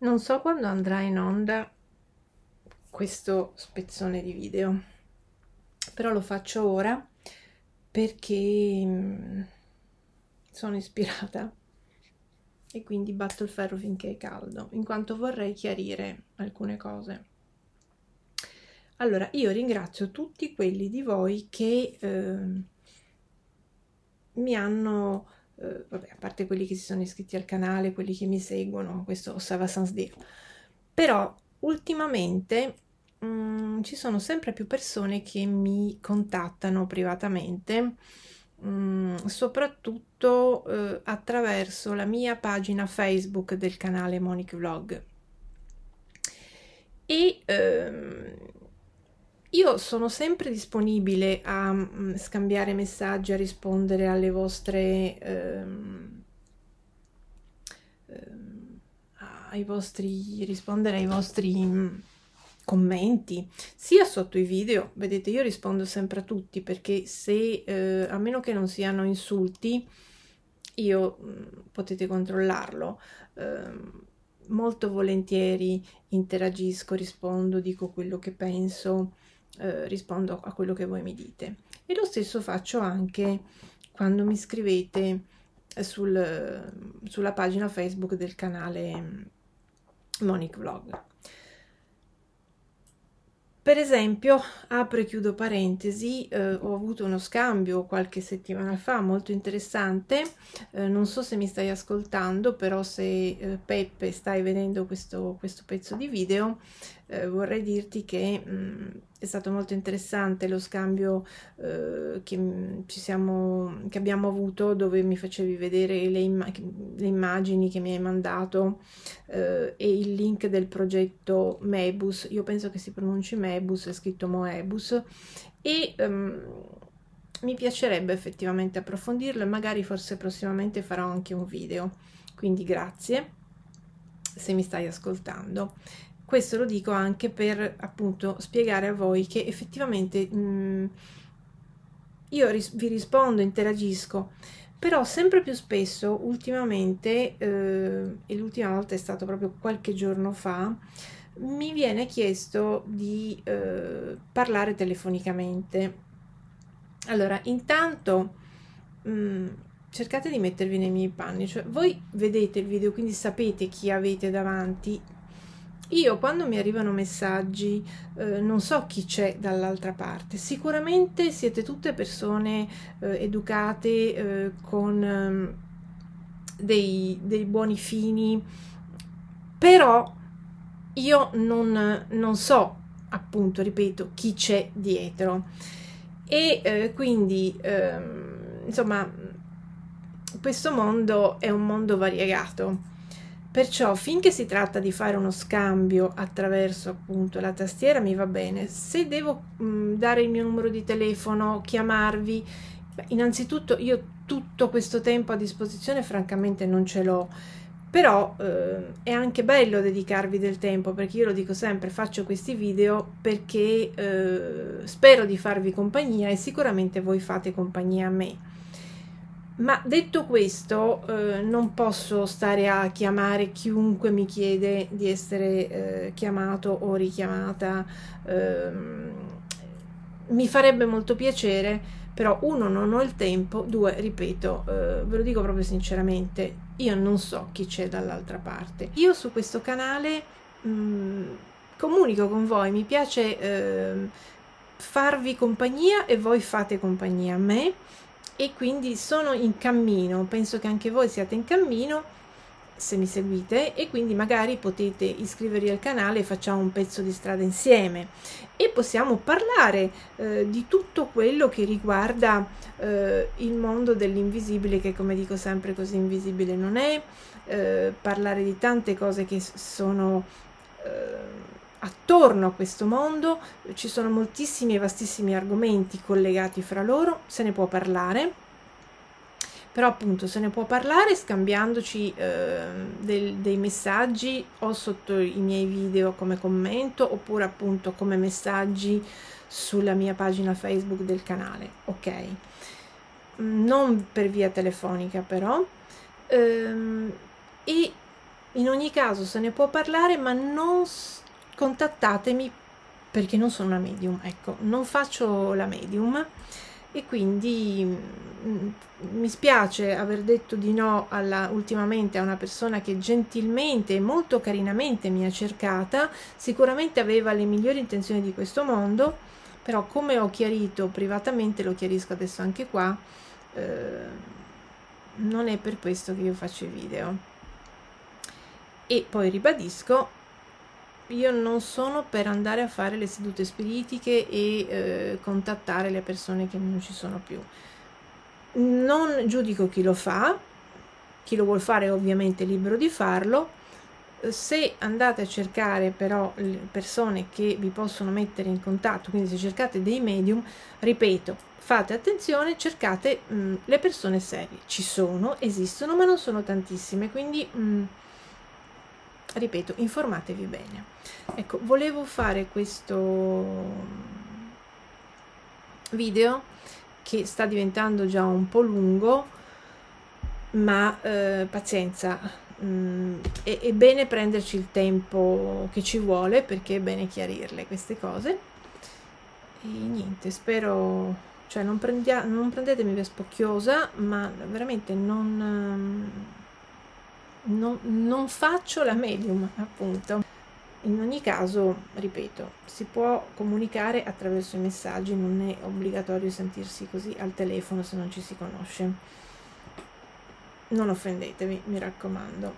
Non so quando andrà in onda questo spezzone di video, però lo faccio ora perché mm, sono ispirata e quindi batto il ferro finché è caldo, in quanto vorrei chiarire alcune cose. Allora, io ringrazio tutti quelli di voi che eh, mi hanno eh, vabbè, a parte quelli che si sono iscritti al canale, quelli che mi seguono, questo Osava Sans Dire. Però ultimamente mh, mm, ci sono sempre più persone che mi contattano privatamente, mh, mm, soprattutto eh, attraverso la mia pagina Facebook del canale Monique Vlog. E ehm, io sono sempre disponibile a mm, scambiare messaggi, a rispondere alle vostre... Ehm, ehm ai vostri... rispondere ai vostri mm, commenti, sia sotto i video, vedete io rispondo sempre a tutti perché se, eh, a meno che non siano insulti, io mm, potete controllarlo, ehm, molto volentieri interagisco, rispondo, dico quello che penso eh, rispondo a quello che voi mi dite e lo stesso faccio anche quando mi scrivete eh, sul, sulla pagina facebook del canale mm, monic vlog per esempio, apro e chiudo parentesi, eh, ho avuto uno scambio qualche settimana fa molto interessante, eh, non so se mi stai ascoltando, però se eh, Peppe stai vedendo questo, questo, pezzo di video, eh, vorrei dirti che mh, mm, è stato molto interessante lo scambio eh, che, mm, siamo, che, abbiamo avuto dove mi facevi vedere le, imma le immagini che mi hai mandato eh, e il link del progetto Mebus, io penso che si pronunci Mebus, è scritto Moebus e ehm, mi piacerebbe effettivamente approfondirlo e magari forse prossimamente farò anche un video, quindi grazie se mi stai ascoltando questo lo dico anche per appunto spiegare a voi che effettivamente mh, mm, io ris vi rispondo, interagisco, però sempre più spesso ultimamente, eh, e l'ultima volta è stato proprio qualche giorno fa, mi viene chiesto di eh, parlare telefonicamente. Allora, intanto mh, mm, cercate di mettervi nei miei panni, cioè voi vedete il video, quindi sapete chi avete davanti, io quando mi arrivano messaggi eh, non so chi c'è dall'altra parte, sicuramente siete tutte persone eh, educate eh, con ehm, dei, dei, buoni fini, però io non, non so appunto, ripeto, chi c'è dietro. E eh, quindi, ehm, insomma, questo mondo è un mondo variegato Perciò finché si tratta di fare uno scambio attraverso appunto la tastiera mi va bene. Se devo mh, mm, dare il mio numero di telefono, chiamarvi, innanzitutto io tutto questo tempo a disposizione francamente non ce l'ho. Però eh, è anche bello dedicarvi del tempo perché io lo dico sempre, faccio questi video perché eh, spero di farvi compagnia e sicuramente voi fate compagnia a me. Ma detto questo, eh, non posso stare a chiamare chiunque mi chiede di essere eh, chiamato o richiamata. Eh, mi farebbe molto piacere, però uno non ho il tempo, due, ripeto, eh, ve lo dico proprio sinceramente, io non so chi c'è dall'altra parte. Io su questo canale mh, mm, comunico con voi, mi piace ehm, farvi compagnia e voi fate compagnia a me e quindi sono in cammino, penso che anche voi siate in cammino se mi seguite e quindi magari potete iscrivervi al canale e facciamo un pezzo di strada insieme e possiamo parlare eh, di tutto quello che riguarda eh, il mondo dell'invisibile che come dico sempre così invisibile non è, eh, parlare di tante cose che sono eh, attorno a questo mondo eh, ci sono moltissimi e vastissimi argomenti collegati fra loro, se ne può parlare, però appunto se ne può parlare scambiandoci eh, del, dei messaggi o sotto i miei video come commento oppure appunto come messaggi sulla mia pagina Facebook del canale, ok? Mm, non per via telefonica però. Ehm, e in ogni caso se ne può parlare ma non contattatemi perché non sono una medium, ecco, non faccio la medium e quindi mm, mi spiace aver detto di no alla, ultimamente a una persona che gentilmente e molto carinamente mi ha cercata, sicuramente aveva le migliori intenzioni di questo mondo, però come ho chiarito privatamente, lo chiarisco adesso anche qua, eh, non è per questo che io faccio i video. E poi ribadisco, io non sono per andare a fare le sedute spiritiche e eh, contattare le persone che non ci sono più. Non giudico chi lo fa, chi lo vuol fare è ovviamente libero di farlo. Se andate a cercare però le persone che vi possono mettere in contatto, quindi se cercate dei medium, ripeto, fate attenzione, cercate mh, le persone serie. Ci sono, esistono, ma non sono tantissime, quindi mh, ripeto, informatevi bene. Ecco, volevo fare questo video che sta diventando già un po' lungo, ma eh, pazienza, mm, è, è, bene prenderci il tempo che ci vuole perché è bene chiarirle queste cose. E niente, spero, cioè non, prendia, non prendetemi per spocchiosa, ma veramente non... Um, non, non faccio la medium, appunto. In ogni caso, ripeto, si può comunicare attraverso i messaggi, non è obbligatorio sentirsi così al telefono se non ci si conosce. Non offendetevi, mi raccomando,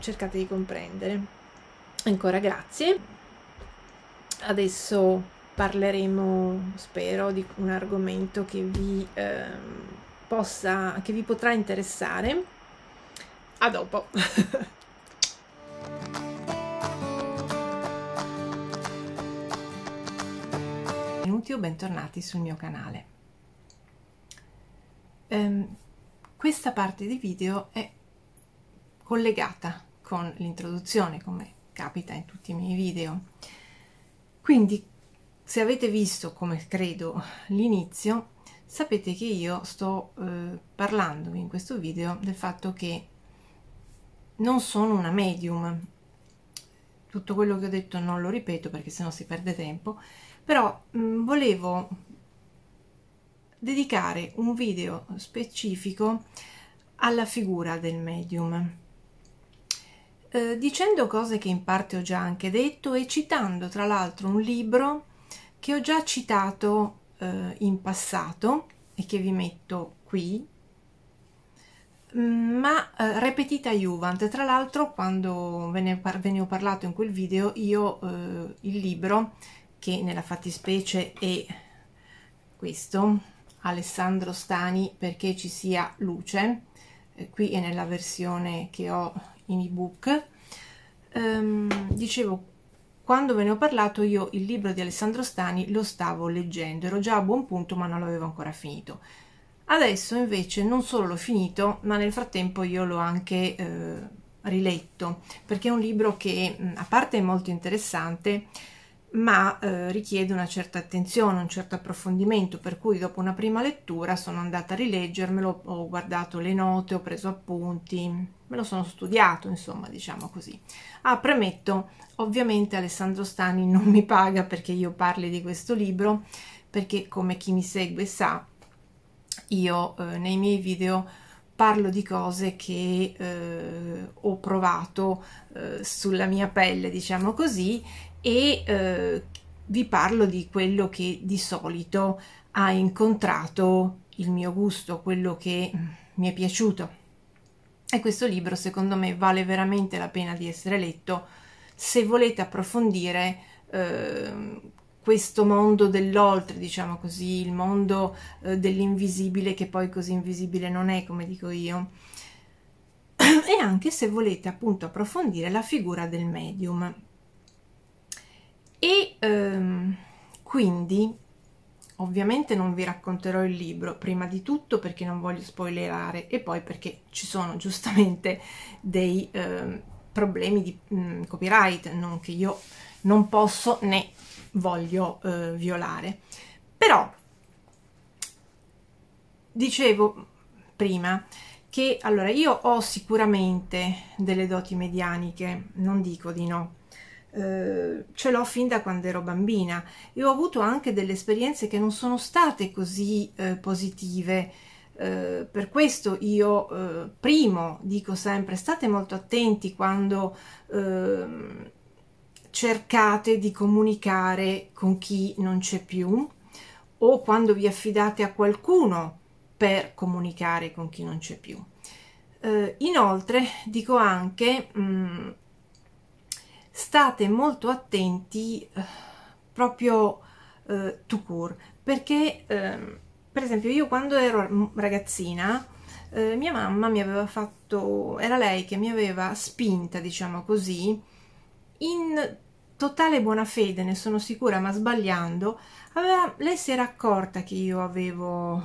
cercate di comprendere. Ancora grazie. Adesso parleremo, spero, di un argomento che vi, eh, possa, che vi potrà interessare a dopo. Benvenuti o bentornati sul mio canale. Um, questa parte di video è collegata con l'introduzione, come capita in tutti i miei video. Quindi, se avete visto, come credo, l'inizio, sapete che io sto eh, parlandovi in questo video del fatto che non sono una medium tutto quello che ho detto non lo ripeto perché sennò si perde tempo però mh, mm, volevo dedicare un video specifico alla figura del medium eh, dicendo cose che in parte ho già anche detto e citando tra l'altro un libro che ho già citato eh, in passato e che vi metto qui Mm, ma eh, repetita Juvent, tra l'altro quando ve ne, par- ve ne, ho parlato in quel video io eh, il libro che nella fattispecie è questo Alessandro Stani perché ci sia luce eh, qui è nella versione che ho in ebook ehm, dicevo quando ve ne ho parlato io il libro di Alessandro Stani lo stavo leggendo ero già a buon punto ma non l'avevo ancora finito Adesso invece non solo l'ho finito, ma nel frattempo io l'ho anche eh, riletto, perché è un libro che mm, a parte è molto interessante, ma eh, richiede una certa attenzione, un certo approfondimento, per cui dopo una prima lettura sono andata a rileggermelo, ho guardato le note, ho preso appunti, me lo sono studiato, insomma, diciamo così. Ah, premetto, ovviamente Alessandro Stani non mi paga perché io parli di questo libro, perché come chi mi segue sa, io eh, nei miei video parlo di cose che eh, ho provato eh, sulla mia pelle, diciamo così, e eh, vi parlo di quello che di solito ha incontrato il mio gusto, quello che mm, mi è piaciuto. E questo libro secondo me vale veramente la pena di essere letto se volete approfondire ehm, questo mondo dell'oltre, diciamo così, il mondo eh, dell'invisibile che poi così invisibile non è, come dico io, e anche se volete appunto approfondire la figura del medium. E ehm, quindi Ovviamente non vi racconterò il libro, prima di tutto perché non voglio spoilerare e poi perché ci sono giustamente dei eh, problemi di mh, mm, copyright, non che io non posso né voglio eh, violare. Però, dicevo prima che allora io ho sicuramente delle doti medianiche, non dico di no, eh, ce l'ho fin da quando ero bambina e ho avuto anche delle esperienze che non sono state così eh, positive. Eh, per questo io eh, primo dico sempre state molto attenti quando ehm, cercate di comunicare con chi non c'è più o quando vi affidate a qualcuno per comunicare con chi non c'è più. Eh, inoltre dico anche mh, mm, state molto attenti eh, proprio eh, to cure perché ehm, per esempio io quando ero ragazzina eh, mia mamma mi aveva fatto era lei che mi aveva spinta diciamo così in totale buona fede, ne sono sicura, ma sbagliando, aveva, lei si era accorta che io avevo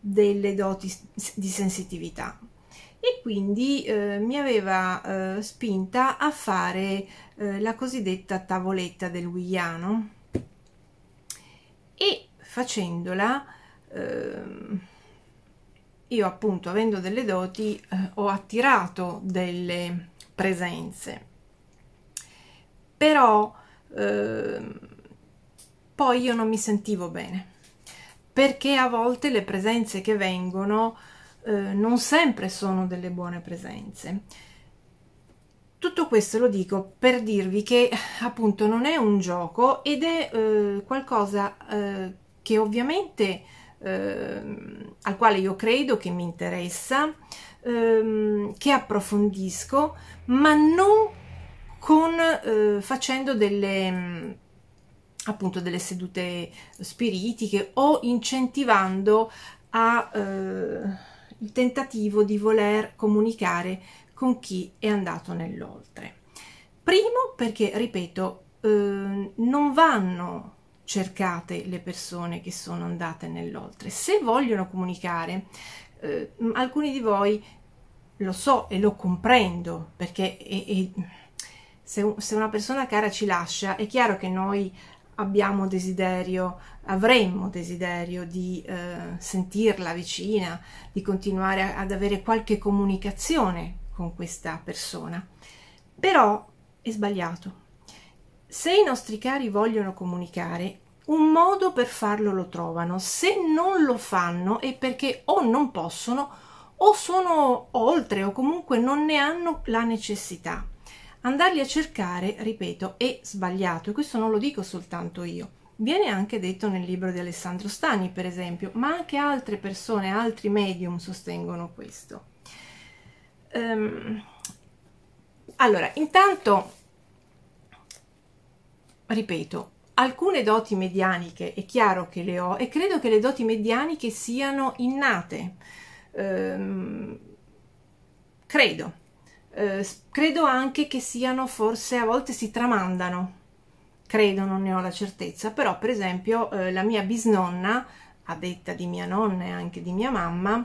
delle doti di sensitività e quindi eh, mi aveva eh, spinta a fare eh, la cosiddetta tavoletta del Guiano e facendola ehm, io appunto avendo delle doti eh, ho attirato delle presenze però eh, poi io non mi sentivo bene perché a volte le presenze che vengono eh, non sempre sono delle buone presenze. Tutto questo lo dico per dirvi che appunto non è un gioco ed è eh, qualcosa eh, che ovviamente ehm, al quale io credo che mi interessa, ehm, che approfondisco, ma non con, eh, facendo delle, mm, appunto, delle sedute spiritiche o incentivando a, eh, il tentativo di voler comunicare con chi è andato nell'oltre. Primo perché, ripeto, eh, non vanno cercate le persone che sono andate nell'oltre. Se vogliono comunicare, eh, alcuni di voi lo so e lo comprendo perché è, è se, se una persona cara ci lascia, è chiaro che noi abbiamo desiderio, avremmo desiderio di eh, sentirla vicina, di continuare ad avere qualche comunicazione con questa persona. Però è sbagliato. Se i nostri cari vogliono comunicare, un modo per farlo lo trovano. Se non lo fanno è perché o non possono o sono oltre o comunque non ne hanno la necessità. Andarli a cercare, ripeto, è sbagliato e questo non lo dico soltanto io. Viene anche detto nel libro di Alessandro Stani, per esempio, ma anche altre persone, altri medium sostengono questo. Um, allora, intanto, ripeto, alcune doti medianiche è chiaro che le ho e credo che le doti medianiche siano innate. Um, credo, eh, credo anche che siano forse a volte si tramandano credo non ne ho la certezza però per esempio eh, la mia bisnonna a detta di mia nonna e anche di mia mamma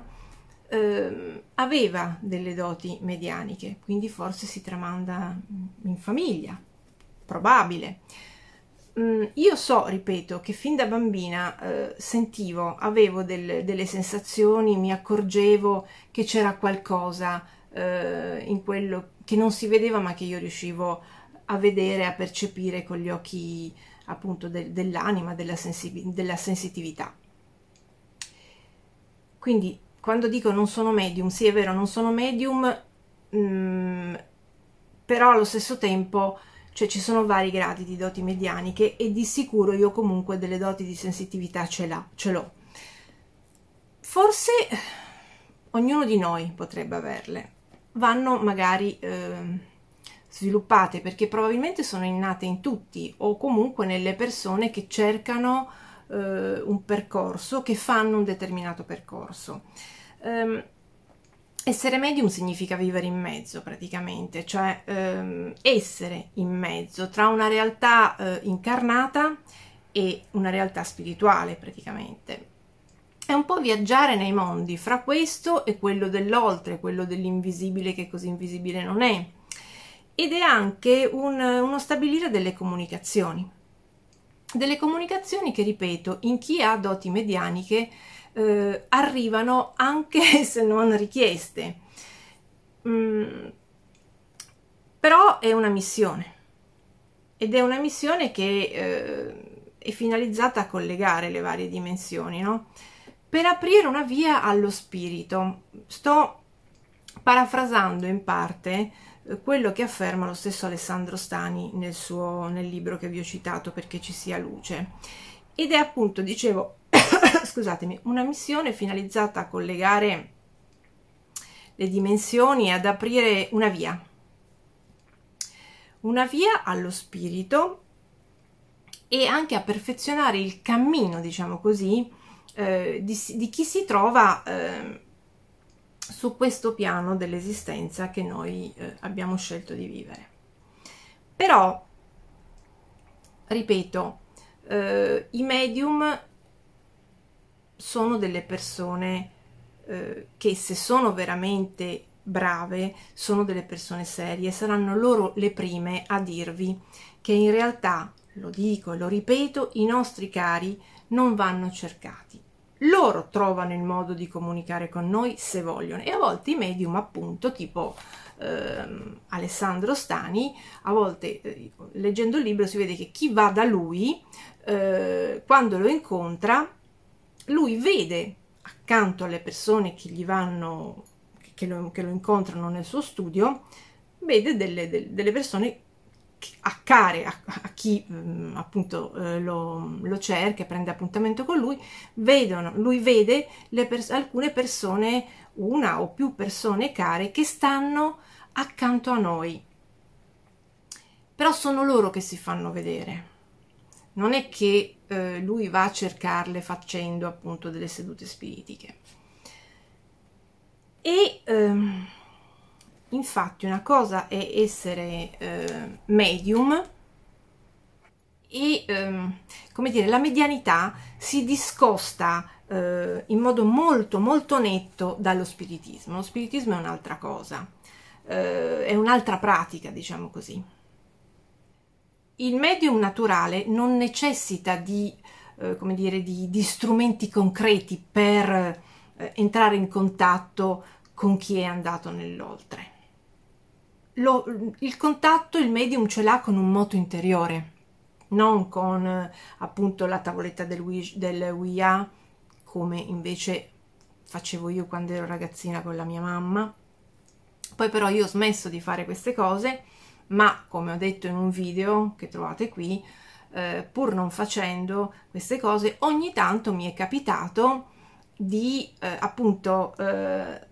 eh, aveva delle doti medianiche quindi forse si tramanda in famiglia probabile mm, io so, ripeto, che fin da bambina eh, sentivo, avevo del, delle sensazioni, mi accorgevo che c'era qualcosa eh, in quello che non si vedeva ma che io riuscivo a vedere, a percepire con gli occhi appunto de dell'anima, della, della sensitività. Quindi quando dico non sono medium, sì è vero, non sono medium, mh, mm, però allo stesso tempo cioè ci sono vari gradi di doti medianiche e di sicuro io comunque delle doti di sensitività ce l'ho. Forse ognuno di noi potrebbe averle, vanno magari eh, sviluppate perché probabilmente sono innate in tutti o comunque nelle persone che cercano eh, un percorso, che fanno un determinato percorso. Um, essere medium significa vivere in mezzo praticamente, cioè um, essere in mezzo tra una realtà uh, incarnata e una realtà spirituale praticamente è un po' viaggiare nei mondi, fra questo e quello dell'oltre, quello dell'invisibile che così invisibile non è. Ed è anche un, uno stabilire delle comunicazioni. Delle comunicazioni che, ripeto, in chi ha doti medianiche eh, arrivano anche se non richieste. Mm, però è una missione ed è una missione che eh, è finalizzata a collegare le varie dimensioni, no? per aprire una via allo spirito. Sto parafrasando in parte eh, quello che afferma lo stesso Alessandro Stani nel, suo, nel libro che vi ho citato perché ci sia luce. Ed è appunto, dicevo, scusatemi, una missione finalizzata a collegare le dimensioni ad aprire una via. Una via allo spirito e anche a perfezionare il cammino, diciamo così, eh, di, di, chi si trova eh, su questo piano dell'esistenza che noi eh, abbiamo scelto di vivere. Però, ripeto, eh, i medium sono delle persone eh, che se sono veramente brave, sono delle persone serie, saranno loro le prime a dirvi che in realtà, lo dico e lo ripeto, i nostri cari non vanno cercati, loro trovano il modo di comunicare con noi se vogliono e a volte i medium appunto tipo ehm, Alessandro Stani a volte eh, leggendo il libro si vede che chi va da lui eh, quando lo incontra lui vede accanto alle persone che gli vanno che lo, che lo incontrano nel suo studio vede delle, delle persone a care, a, a chi mh, mm, appunto eh, lo, lo, cerca, prende appuntamento con lui, vedono, lui vede pers- alcune persone, una o più persone care, che stanno accanto a noi. Però sono loro che si fanno vedere. Non è che eh, lui va a cercarle facendo appunto delle sedute spiritiche. E eh, infatti una cosa è essere eh, medium e ehm, come dire la medianità si discosta eh, in modo molto molto netto dallo spiritismo lo spiritismo è un'altra cosa eh, è un'altra pratica diciamo così il medium naturale non necessita di eh, come dire di, di, strumenti concreti per eh, entrare in contatto con chi è andato nell'oltre lo, il contatto il medium ce l'ha con un moto interiore, non con eh, appunto la tavoletta del, del WIA come invece facevo io quando ero ragazzina con la mia mamma. Poi però io ho smesso di fare queste cose, ma come ho detto in un video che trovate qui, eh, pur non facendo queste cose, ogni tanto mi è capitato di eh, appunto eh,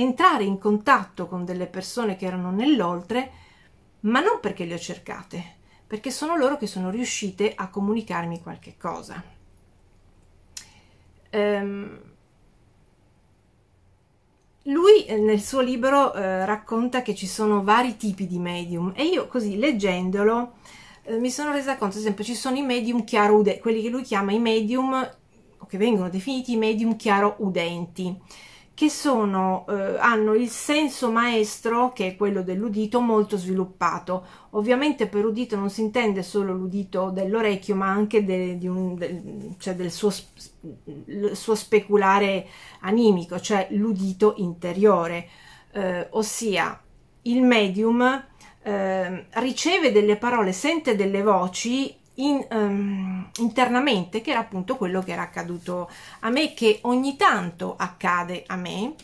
entrare in contatto con delle persone che erano nell'oltre, ma non perché le ho cercate, perché sono loro che sono riuscite a comunicarmi qualche cosa. Um, lui eh, nel suo libro eh, racconta che ci sono vari tipi di medium e io così leggendolo eh, mi sono resa conto, ad esempio, ci sono i medium chiaro udenti, quelli che lui chiama i medium o che vengono definiti i medium chiaro udenti che sono, eh, hanno il senso maestro, che è quello dell'udito, molto sviluppato. Ovviamente per udito non si intende solo l'udito dell'orecchio, ma anche de, un, de, cioè del suo, suo, speculare animico, cioè l'udito interiore, eh, ossia il medium eh, riceve delle parole, sente delle voci in, um, internamente, che era appunto quello che era accaduto a me, che ogni tanto accade a me.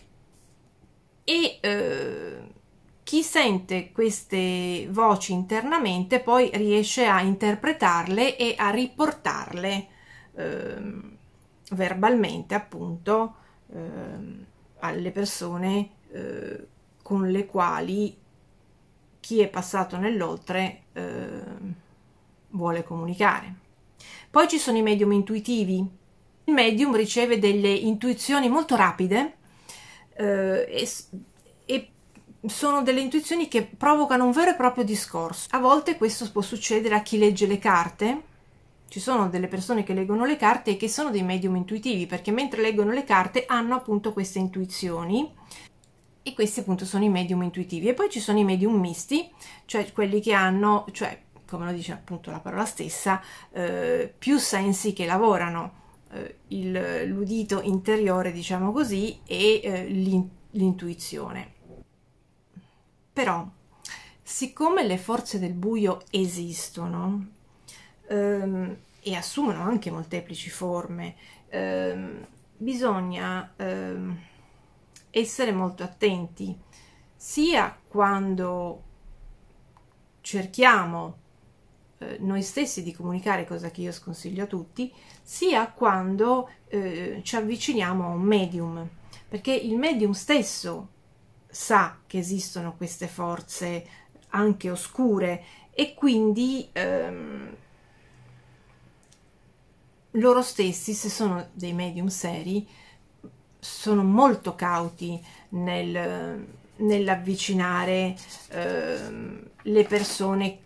E eh, chi sente queste voci internamente poi riesce a interpretarle e a riportarle eh, verbalmente, appunto, eh, alle persone eh, con le quali chi è passato nell'oltre ehm, vuole comunicare. Poi ci sono i medium intuitivi. Il medium riceve delle intuizioni molto rapide eh, e, e sono delle intuizioni che provocano un vero e proprio discorso. A volte questo può succedere a chi legge le carte. Ci sono delle persone che leggono le carte e che sono dei medium intuitivi perché mentre leggono le carte hanno appunto queste intuizioni e questi appunto sono i medium intuitivi. E poi ci sono i medium misti, cioè quelli che hanno, cioè come lo dice appunto la parola stessa, eh, più sensi che lavorano, eh, il, l'udito interiore, diciamo così, e eh, l'in- l'intuizione. Però, siccome le forze del buio esistono ehm, e assumono anche molteplici forme, ehm, bisogna ehm, essere molto attenti sia quando cerchiamo eh, noi stessi di comunicare, cosa che io sconsiglio a tutti, sia quando eh, ci avviciniamo a un medium, perché il medium stesso sa che esistono queste forze anche oscure e quindi ehm, loro stessi, se sono dei medium seri, sono molto cauti nel, nell'avvicinare eh, le persone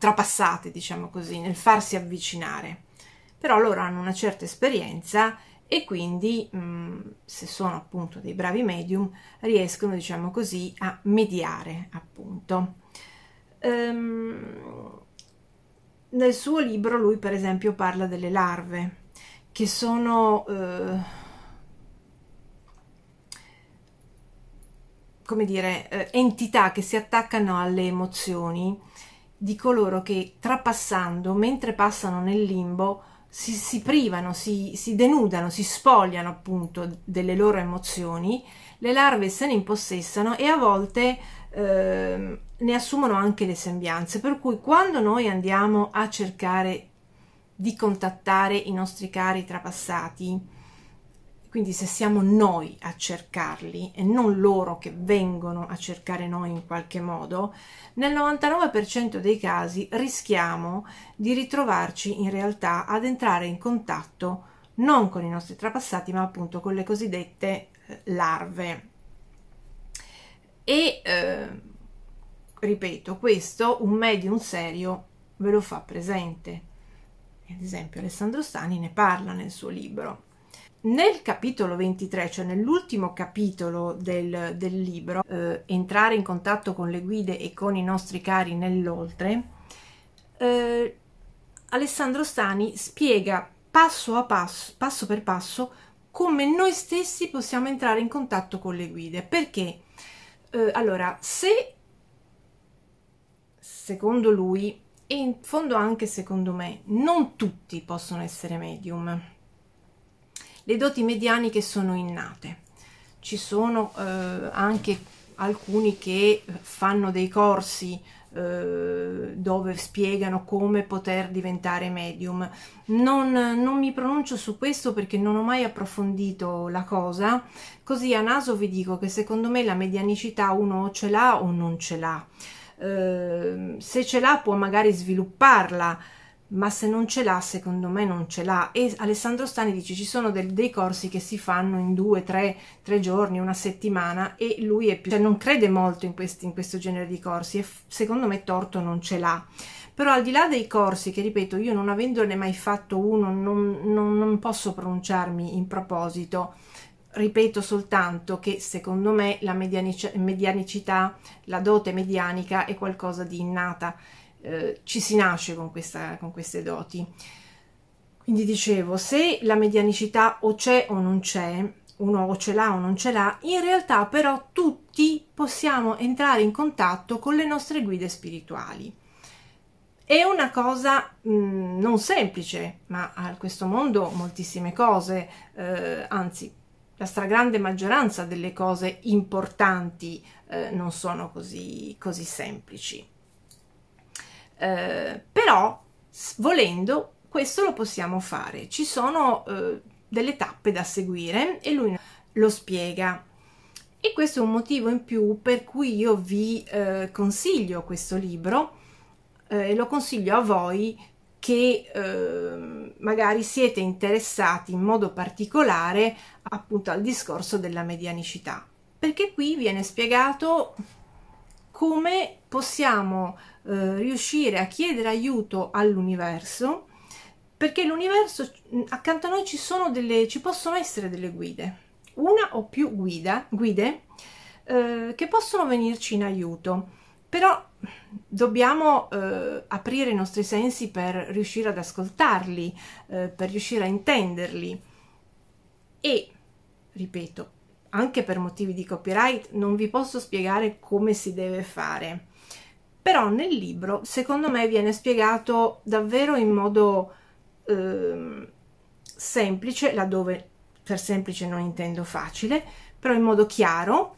trapassate, diciamo così, nel farsi avvicinare. Però loro hanno una certa esperienza e quindi, mh, mm, se sono appunto dei bravi medium, riescono, diciamo così, a mediare, appunto. Ehm, nel suo libro lui, per esempio, parla delle larve, che sono... Eh, come dire, eh, entità che si attaccano alle emozioni di coloro che trapassando, mentre passano nel limbo, si, si privano, si, si, denudano, si spogliano appunto delle loro emozioni, le larve se ne impossessano e a volte eh, ne assumono anche le sembianze. Per cui quando noi andiamo a cercare di contattare i nostri cari trapassati, quindi se siamo noi a cercarli e non loro che vengono a cercare noi in qualche modo, nel 99% dei casi rischiamo di ritrovarci in realtà ad entrare in contatto non con i nostri trapassati, ma appunto con le cosiddette eh, larve. E eh, ripeto, questo un medium serio ve lo fa presente. Ad esempio Alessandro Stani ne parla nel suo libro. Nel capitolo 23, cioè nell'ultimo capitolo del, del libro, eh, Entrare in contatto con le guide e con i nostri cari nell'oltre, eh, Alessandro Stani spiega passo, a passo, passo per passo come noi stessi possiamo entrare in contatto con le guide. Perché? Eh, allora, se secondo lui, e in fondo anche secondo me, non tutti possono essere medium le doti medianiche sono innate. Ci sono eh, anche alcuni che eh, fanno dei corsi eh, dove spiegano come poter diventare medium. Non, non, mi pronuncio su questo perché non ho mai approfondito la cosa, così a naso vi dico che secondo me la medianicità uno ce l'ha o non ce l'ha. Eh, se ce l'ha può magari svilupparla, ma se non ce l'ha, secondo me non ce l'ha. E Alessandro Stani dice: ci sono del, dei corsi che si fanno in due, tre, tre giorni, una settimana, e lui è più, cioè non crede molto in, questi, in questo genere di corsi, e secondo me torto non ce l'ha. Però al di là dei corsi, che ripeto, io non avendone mai fatto uno, non, non, non posso pronunciarmi in proposito. Ripeto soltanto che secondo me la medianicità, la dote medianica è qualcosa di innata eh, ci si nasce con, questa, con queste doti. Quindi dicevo, se la medianicità o c'è o non c'è, uno o ce l'ha o non ce l'ha, in realtà però tutti possiamo entrare in contatto con le nostre guide spirituali. È una cosa mh, non semplice, ma a questo mondo moltissime cose, eh, anzi la stragrande maggioranza delle cose importanti eh, non sono così, così semplici. Eh, però volendo questo lo possiamo fare, ci sono eh, delle tappe da seguire e lui lo spiega. E questo è un motivo in più per cui io vi eh, consiglio questo libro eh, e lo consiglio a voi che eh, magari siete interessati in modo particolare appunto al discorso della medianicità, perché qui viene spiegato come possiamo eh, riuscire a chiedere aiuto all'universo perché l'universo accanto a noi ci sono delle ci possono essere delle guide una o più guida, guide eh, che possono venirci in aiuto però dobbiamo eh, aprire i nostri sensi per riuscire ad ascoltarli eh, per riuscire a intenderli e ripeto anche per motivi di copyright non vi posso spiegare come si deve fare però nel libro secondo me viene spiegato davvero in modo eh, semplice, laddove per semplice non intendo facile, però in modo chiaro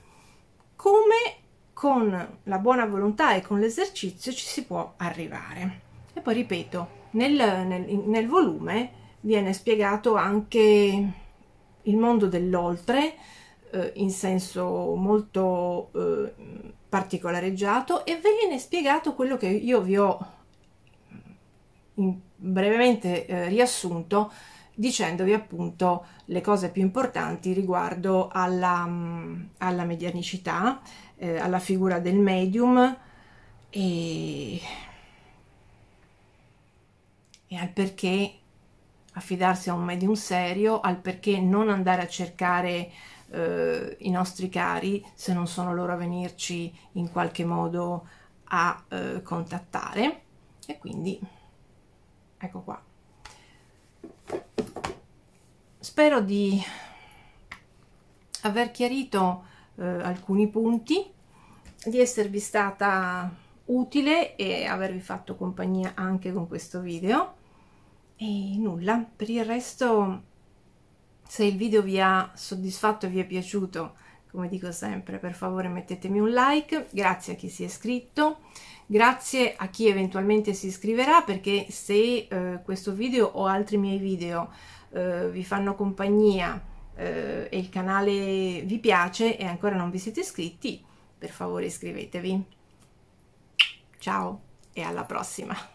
come con la buona volontà e con l'esercizio ci si può arrivare. E poi ripeto, nel, nel, nel volume viene spiegato anche il mondo dell'oltre eh, in senso molto eh, particolareggiato e viene spiegato quello che io vi ho mm, brevemente eh, riassunto dicendovi appunto le cose più importanti riguardo alla, mm, alla medianicità, eh, alla figura del medium e, e al perché affidarsi a un medium serio, al perché non andare a cercare eh, i nostri cari, se non sono loro a venirci in qualche modo a eh, contattare. E quindi ecco qua. Spero di aver chiarito eh, alcuni punti, di esservi stata utile e avervi fatto compagnia anche con questo video. E nulla, per il resto se il video vi ha soddisfatto e vi è piaciuto, come dico sempre, per favore mettetemi un like, grazie a chi si è iscritto, grazie a chi eventualmente si iscriverà perché se eh, questo video o altri miei video eh, vi fanno compagnia eh, e il canale vi piace e ancora non vi siete iscritti, per favore iscrivetevi. Ciao e alla prossima!